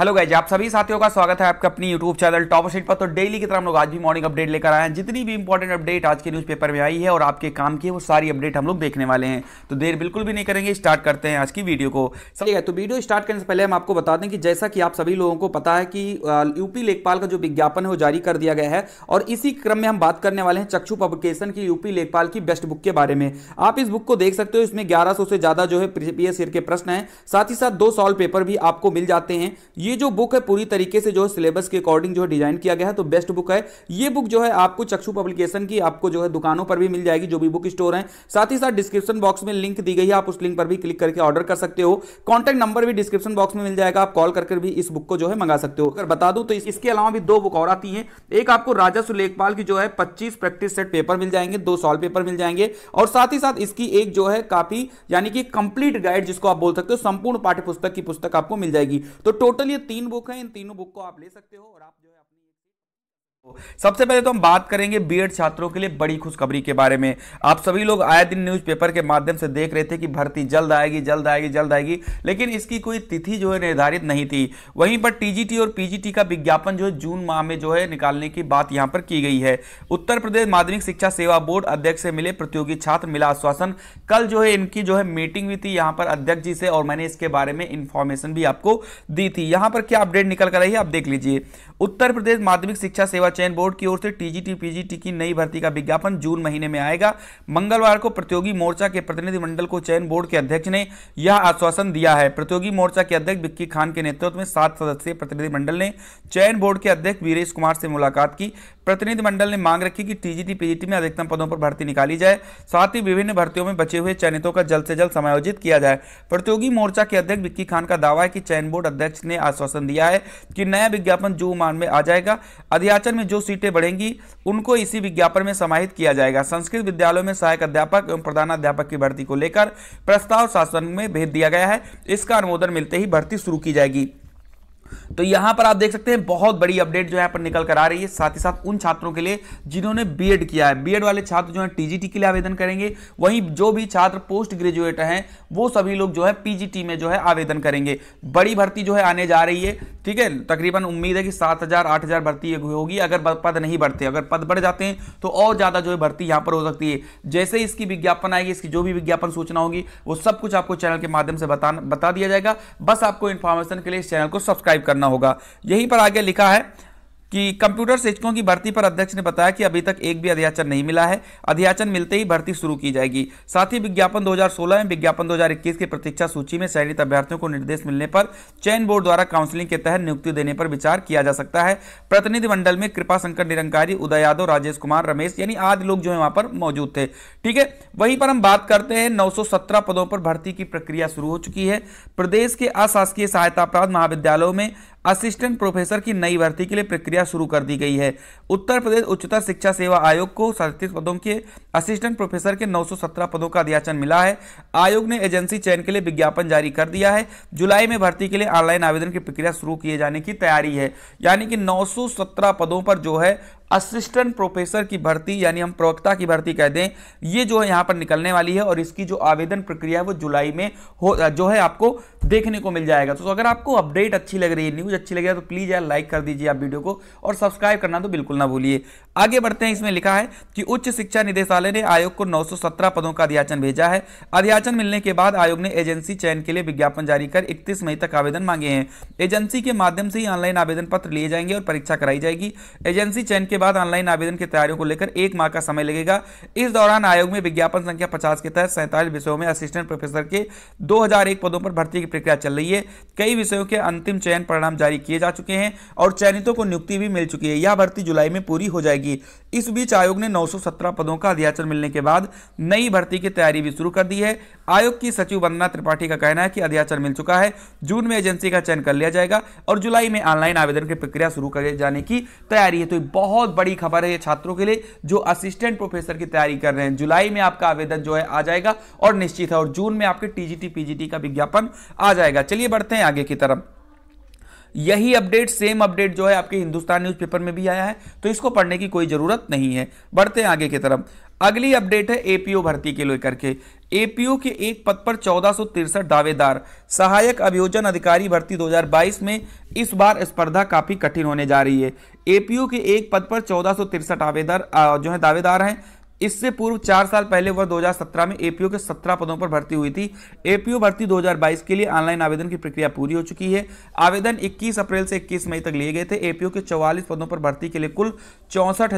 hello guys आप सभी साथियों का स्वागत है आपका अपनी यूट्यूब चैनल टॉप सीट पर तो डेली की तरह हम लोग आज भी मॉर्निंग अपडेट लेकर आए हैं जितनी भी इंपॉर्टेंट अपडेट आज के न्यूज़पेपर में आई है और आपके काम की है वो सारी अपडेट हम लोग देखने वाले हैं तो देर बिल्कुल भी नहीं करेंगे स्टार्ट करते हैं आज की वीडियो को ठीक है तो वीडियो स्टार्ट करने से पहले हम आपको बता दें कि जैसा कि आप सभी लोगों को पता है कि यूपी लेखपाल का जो विज्ञापन है वो जारी कर दिया गया है और इसी क्रम में हम बात करने वाले हैं चक्षु पब्लिकेशन की यूपी लेखपाल की बेस्ट बुक के बारे में आप इस बुक को देख सकते हो इसमें ग्यारह से ज़्यादा जो है पी के प्रश्न है साथ ही साथ दो सॉल्व पेपर भी आपको मिल जाते हैं ये ये जो बुक है पूरी तरीके से जो है सिलेबस के अकॉर्डिंग जो है डिजाइन किया गया है तो बेस्ट बुक है ये बुक जो है आपको चक्षु पब्लिकेशन की आपको जो है दुकानों पर भी मिल जाएगी जो भी बुक स्टोर है साथ ही साथ डिस्क्रिप्शन बॉक्स में लिंक दी गई है आप उस लिंक पर भी क्लिक करके ऑर्डर कर सकते हो कॉन्टैक्ट नंबर भी डिस्क्रिप्शन बॉक्स में मिल जाएगा आप कॉल करके भी इस बुक को जो है मंगा सकते हो अगर बता दू तो इसके अलावा भी दो बुक और आती है एक आपको राजस्व लेखपाल की जो है पच्चीस प्रैक्टिस सेट पेपर मिल जाएंगे दो सॉल पेपर मिल जाएंगे और साथ ही साथ इसकी एक जो है काफी यानी कि कंप्लीट गाइड जिसको आप बोल सकते हो संपूर्ण पाठ्य पुस्तक की पुस्तक आपको मिल जाएगी तो टोटल ये तीन बुक है इन तीनों बुक को आप ले सकते हो और आप जो है सबसे पहले तो हम बात करेंगे बीएड छात्रों के लिए बड़ी खुशखबरी के बारे में आप सभी लोग आए दिन न्यूज़पेपर के माध्यम से देख रहे थे कि भर्ती जल्द आएगी जल्द आएगी जल्द आएगी लेकिन इसकी कोई तिथि जो है निर्धारित नहीं थी वहीं पर टीजीटी और पीजीटी का विज्ञापन जो है जून माह में जो है निकालने की बात यहाँ पर की गई है उत्तर प्रदेश माध्यमिक शिक्षा सेवा बोर्ड अध्यक्ष से मिले प्रतियोगी छात्र मिला आश्वासन कल जो है इनकी जो है मीटिंग हुई थी यहाँ पर अध्यक्ष जी से और मैंने इसके बारे में इंफॉर्मेशन भी आपको दी थी यहाँ पर क्या अपडेट निकल कर रही है आप देख लीजिए उत्तर प्रदेश माध्यमिक शिक्षा सेवा चयन बोर्ड की ओर से टीजीटी पीजीटी की नई भर्ती का विज्ञापन जून महीने में आएगा मंगलवार को प्रतियोगी मोर्चा के प्रतिनिधिमंडल को चयन बोर्ड के अध्यक्ष ने यह आश्वासन दिया है प्रतियोगी मोर्चा के अध्यक्ष बिक्की खान के नेतृत्व में सात सदस्यीय प्रतिनिधिमंडल ने चयन बोर्ड के अध्यक्ष वीरेश कुमार से मुलाकात की प्रतिनिधिमंडल ने मांग रखी कि टीजीटी पीजीटी में अधिकतम पदों पर भर्ती निकाली जाए साथ ही विभिन्न भर्तियों में बचे हुए चयनितों का जल्द से जल्द समायोजित किया जाए प्रतियोगी मोर्चा के अध्यक्ष विक्की खान का दावा है कि चयन बोर्ड अध्यक्ष ने आश्वासन दिया है कि नया विज्ञापन जो मान में आ जाएगा अध्याचन में जो सीटें बढ़ेंगी उनको इसी विज्ञापन में समाहित किया जाएगा संस्कृत विद्यालयों में सहायक अध्यापक एवं प्रधानाध्यापक की भर्ती को लेकर प्रस्ताव शासन में भेज दिया गया है इसका अनुमोदन मिलते ही भर्ती शुरू की जाएगी तो यहां पर आप देख सकते हैं बहुत बड़ी अपडेट जो है पर निकल कर आ रही है साथ ही साथ उन छात्रों के लिए जिन्होंने बीएड किया है बीएड वाले छात्र जो है टीजीटी के लिए आवेदन करेंगे वहीं जो भी छात्र पोस्ट ग्रेजुएट हैं वो सभी लोग जो है पीजीटी में जो है आवेदन करेंगे बड़ी भर्ती जो है आने जा रही है ठीक है तकरीबन उम्मीद है कि सात हजार आठ हजार भर्ती होगी अगर पद नहीं बढ़ते अगर पद बढ़ जाते हैं तो और ज्यादा जो है भर्ती यहां पर हो सकती है जैसे इसकी विज्ञापन आएगी इसकी जो भी विज्ञापन सूचना होगी वो सब कुछ आपको चैनल के माध्यम से बता दिया जाएगा बस आपको इन्फॉर्मेशन के लिए इस चैनल को सब्सक्राइब सब्सक्राइब करना होगा यहीं पर आगे लिखा है कि कंप्यूटर शिक्षकों की भर्ती पर अध्यक्ष ने बताया कि अभी तक एक भी अध्याचन नहीं मिला है अध्याचन मिलते ही भर्ती शुरू की जाएगी साथ ही विज्ञापन 2016 में विज्ञापन 2021 की प्रतीक्षा सूची में चयनित अभ्यर्थियों को निर्देश मिलने पर चयन बोर्ड द्वारा काउंसलिंग के तहत नियुक्ति देने पर विचार किया जा सकता है प्रतिनिधिमंडल में कृपा शंकर निरंकारी उदय यादव राजेश कुमार रमेश यानी आदि लोग जो है वहां पर मौजूद थे ठीक है वहीं पर हम बात करते हैं नौ पदों पर भर्ती की प्रक्रिया शुरू हो चुकी है प्रदेश के अशासकीय सहायता अपराध महाविद्यालयों में असिस्टेंट प्रोफेसर की नई भर्ती के लिए प्रक्रिया शुरू कर दी गई है उत्तर प्रदेश उच्चतर शिक्षा सेवा आयोग को सड़तीस पदों के असिस्टेंट प्रोफेसर के 917 पदों का अध्याचन मिला है आयोग ने एजेंसी चयन के लिए विज्ञापन जारी कर दिया है जुलाई में भर्ती के लिए ऑनलाइन आवेदन की प्रक्रिया शुरू किए जाने की तैयारी है यानी कि नौ पदों पर जो है असिस्टेंट प्रोफेसर की भर्ती यानी हम प्रवक्ता की भर्ती कह दें ये जो है यहाँ पर निकलने वाली है और इसकी जो आवेदन प्रक्रिया है वो जुलाई में हो जो है आपको देखने को मिल जाएगा तो, तो अगर आपको अपडेट अच्छी लग रही है न्यूज़ अच्छी लग रही है तो प्लीज़ यार लाइक कर दीजिए आप वीडियो को और सब्सक्राइब करना तो बिल्कुल ना भूलिए आगे बढ़ते हैं इसमें लिखा है कि उच्च शिक्षा निदेशालय ने आयोग को नौ पदों का अध्याचन भेजा है अध्याचन मिलने के बाद आयोग ने एजेंसी चयन के लिए विज्ञापन जारी कर इकतीस मई तक आवेदन मांगे हैं एजेंसी के माध्यम से ही ऑनलाइन आवेदन पत्र लिए जाएंगे और परीक्षा कराई जाएगी एजेंसी चयन के बाद ऑनलाइन आवेदन की तैयारियों को लेकर एक माह का समय लगेगा इस दौरान आयोग में विज्ञापन संख्या पचास के तहत सैंतालीस विषयों में असिस्टेंट प्रोफेसर के दो पदों पर भर्ती की प्रक्रिया चल रही है कई विषयों के अंतिम चयन परिणाम जारी किए जा चुके हैं और चयनितों को नियुक्ति भी मिल चुकी है यह भर्ती जुलाई में पूरी हो जाएगी इस बीच आयोग ने 917 पदों का अध्याचन मिलने के बाद नई भर्ती की तैयारी भी शुरू कर दी है आयोग की सचिव वंदना त्रिपाठी का कहना है कि अध्याचन मिल चुका है जून में एजेंसी का चयन कर लिया जाएगा और जुलाई में ऑनलाइन आवेदन की प्रक्रिया शुरू कर जाने की तैयारी है तो बहुत बहुत बड़ी खबर है ये छात्रों के लिए जो असिस्टेंट प्रोफेसर की तैयारी कर रहे हैं जुलाई में आपका आवेदन जो है आ जाएगा और निश्चित है और जून में आपके टीजीटी पीजीटी का विज्ञापन आ जाएगा चलिए बढ़ते हैं आगे की तरफ यही अपडेट सेम अपडेट जो है आपके हिंदुस्तान न्यूज़पेपर में भी आया है तो इसको पढ़ने की कोई ज़रूरत नहीं है बढ़ते हैं आगे की तरफ अगली अपडेट है एपीओ भर्ती के लेकर के एपीओ के एक पद पर चौदह दावेदार सहायक अभियोजन अधिकारी भर्ती 2022 में इस बार स्पर्धा काफी कठिन होने जा रही है एपीओ के एक पद पर चौदह आवेदन जो है दावेदार हैं इससे पूर्व चार साल पहले वह 2017 में एपीओ के 17 पदों पर भर्ती हुई थी एपीओ भर्ती 2022 के लिए ऑनलाइन आवेदन की प्रक्रिया पूरी हो चुकी है आवेदन 21 अप्रैल से 21 मई तक लिए गए थे एपीओ के 44 पदों पर भर्ती के लिए कुल चौंसठ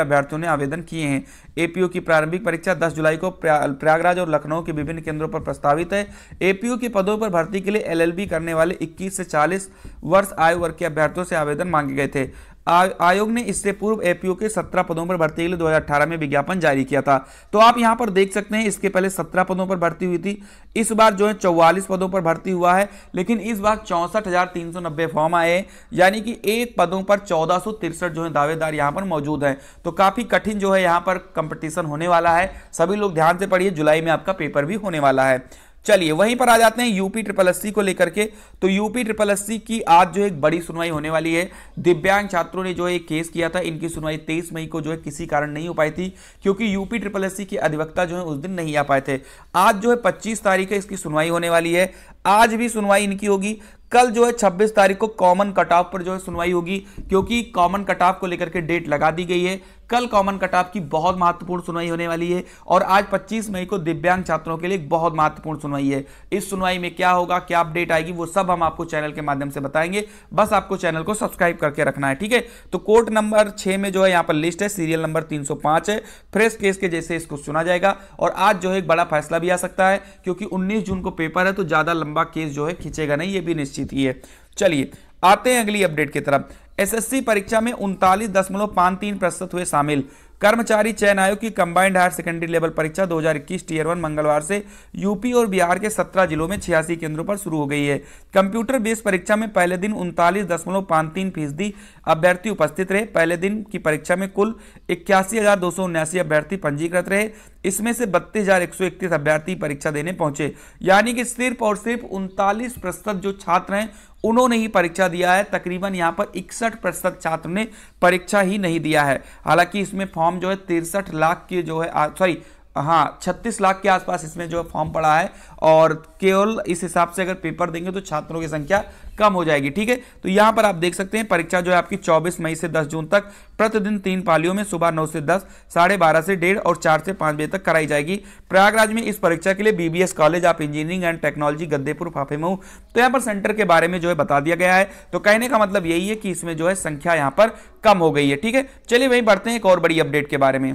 अभ्यर्थियों ने आवेदन किए हैं एपीओ की प्रारंभिक परीक्षा दस जुलाई को प्रयागराज और लखनऊ के विभिन्न केंद्रों पर प्रस्तावित है एपीओ के पदों पर भर्ती के लिए एल करने वाले इक्कीस से चालीस वर्ष आयु वर्ग के अभ्यर्थियों से आवेदन मांगे गए थे आयोग ने इससे पूर्व एपीओ के 17 पदों पर भर्ती के लिए 2018 में विज्ञापन जारी किया था तो आप यहां पर देख सकते हैं इसके पहले 17 पदों पर भर्ती हुई थी इस बार जो है 44 पदों पर भर्ती हुआ है लेकिन इस बार चौंसठ फॉर्म आए यानी कि एक पदों पर चौदह जो है दावेदार यहां पर मौजूद है तो काफ़ी कठिन जो है यहाँ पर कंपटीशन होने वाला है सभी लोग ध्यान से पढ़िए जुलाई में आपका पेपर भी होने वाला है चलिए वहीं पर आ जाते हैं यूपी ट्रिपल एससी को लेकर के तो यूपी ट्रिपल एससी की आज जो एक बड़ी सुनवाई होने वाली है दिव्यांग छात्रों ने जो एक केस किया था इनकी सुनवाई तेईस मई को जो है किसी कारण नहीं हो पाई थी क्योंकि यूपी ट्रिपल एससी के अधिवक्ता जो है उस दिन नहीं आ पाए थे आज जो है पच्चीस तारीख है इसकी सुनवाई होने वाली है आज भी सुनवाई इनकी होगी कल जो है 26 तारीख को कॉमन कट ऑफ पर जो है सुनवाई होगी क्योंकि कॉमन कट ऑफ को लेकर के डेट लगा दी गई है कल कॉमन कट ऑफ की बहुत महत्वपूर्ण सुनवाई होने वाली है और आज 25 मई को दिव्यांग छात्रों के लिए बहुत महत्वपूर्ण सुनवाई है इस सुनवाई में क्या होगा क्या अपडेट आएगी वो सब हम आपको चैनल के माध्यम से बताएंगे बस आपको चैनल को सब्सक्राइब करके रखना है ठीक है तो कोर्ट नंबर छह में जो है यहां पर लिस्ट है सीरियल नंबर तीन है फ्रेश केस के जैसे इसको सुना जाएगा और आज जो है एक बड़ा फैसला भी आ सकता है क्योंकि उन्नीस जून को पेपर है तो ज्यादा लंबा केस जो है खींचेगा नहीं ये भी निश्चित ही है चलिए आते हैं अगली अपडेट की तरफ एसएससी परीक्षा में उनतालीस दशमलव पांच तीन प्रतिशत हुए शामिल कर्मचारी चयन आयोग की कंबाइंड हायर सेकेंडरी लेवल परीक्षा 2021 टीयर वन मंगलवार से यूपी और बिहार के 17 जिलों में छियासी केंद्रों पर शुरू हो गई है कंप्यूटर बेस्ड परीक्षा में पहले दिन उनतालीस दशमलव पांच तीन फीसदी अभ्यर्थी उपस्थित रहे पहले दिन की परीक्षा में कुल इक्यासी हजार दो सौ उन्यासी अभ्यर्थी पंजीकृत रहे इसमें से बत्तीस हजार एक सौ इकतीस अभ्यर्थी परीक्षा देने पहुंचे यानी कि सिर्फ और सिर्फ उनतालीस प्रतिशत जो छात्र हैं उन्होंने ही परीक्षा दिया है तकरीबन यहाँ पर इकसठ प्रतिशत छात्र ने परीक्षा ही नहीं दिया है हालांकि इसमें फॉर्म जो है तिरसठ लाख के जो है सॉरी हाँ छत्तीस लाख के आसपास इसमें जो फॉर्म पड़ा है और केवल इस हिसाब से अगर पेपर देंगे तो छात्रों की संख्या कम हो जाएगी ठीक है तो यहाँ पर आप देख सकते हैं परीक्षा जो है आपकी 24 मई से 10 जून तक प्रतिदिन तीन पालियों में सुबह 9 से 10 साढ़े बारह से डेढ़ और 4 से 5 बजे तक कराई जाएगी प्रयागराज में इस परीक्षा के लिए BBS college of engineering and technology Gaddepur Phaphamau तो यहाँ पर सेंटर के बारे में जो है बता दिया गया है तो कहने का मतलब यही है कि इसमें जो है संख्या यहाँ पर कम हो गई है ठीक है चलिए वहीं बढ़ते हैं एक और बड़ी अपडेट के बारे में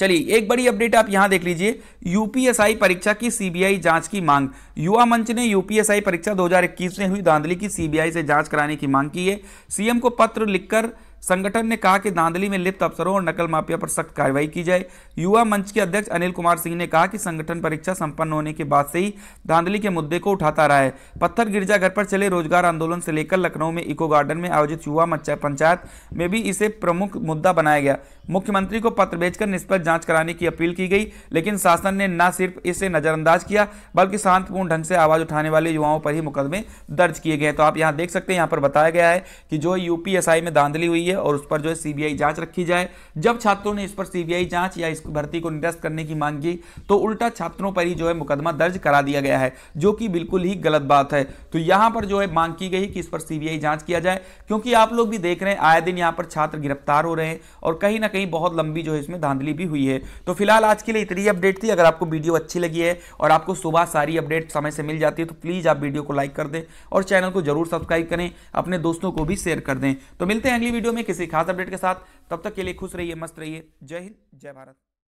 चलिए एक बड़ी अपडेट आप यहां देख लीजिए यूपीएसआई परीक्षा की सीबीआई जांच की मांग युवा मंच ने यूपीएसआई परीक्षा 2021 में हुई धांधली की सीबीआई से जांच कराने की मांग की है सीएम को पत्र लिखकर संगठन ने कहा कि धांधली में लिप्त अफसरों और नकल माफिया पर सख्त कार्रवाई की जाए युवा मंच के अध्यक्ष अनिल कुमार सिंह ने कहा कि संगठन परीक्षा संपन्न होने के बाद से ही धांधली के मुद्दे को उठाता रहा है पत्थर गिरजाघर पर चले रोजगार आंदोलन से लेकर लखनऊ में इको गार्डन में आयोजित युवा पंचायत में भी इसे प्रमुख मुद्दा बनाया गया मुख्यमंत्री को पत्र भेजकर निष्पक्ष जांच कराने की अपील की गई लेकिन शासन ने न सिर्फ इसे नजरअंदाज किया बल्कि शांतिपूर्ण ढंग से आवाज उठाने वाले युवाओं पर ही मुकदमे दर्ज किए गए तो आप यहाँ देख सकते हैं यहाँ पर बताया गया है कि जो यूपीएसआई में धांधली हुई है है और उस पर जो है सीबीआई जांच रखी जाए जब छात्रों ने इस पर सीबीआई जांच या इस भर्ती को निरस्त करने की मांग की तो उल्टा छात्रों पर ही जो है मुकदमा दर्ज करा दिया गया है जो कि बिल्कुल ही गलत बात है तो यहां पर जो है मांग की गई कि इस पर सीबीआई जांच किया जाए क्योंकि आप लोग भी देख रहे हैं आए दिन यहां पर छात्र गिरफ्तार हो रहे हैं और कहीं ना कहीं बहुत लंबी जो है इसमें धांधली भी हुई है तो फिलहाल आज के लिए इतनी अपडेट थी अगर आपको वीडियो अच्छी लगी है और आपको सुबह सारी अपडेट समय से मिल जाती है तो प्लीज़ आप वीडियो को लाइक कर दें और चैनल को जरूर सब्सक्राइब करें अपने दोस्तों को भी शेयर कर दें तो मिलते हैं अगली वीडियो में में किसी खास अपडेट के साथ तब तक के लिए खुश रहिए मस्त रहिए जय हिंद जय भारत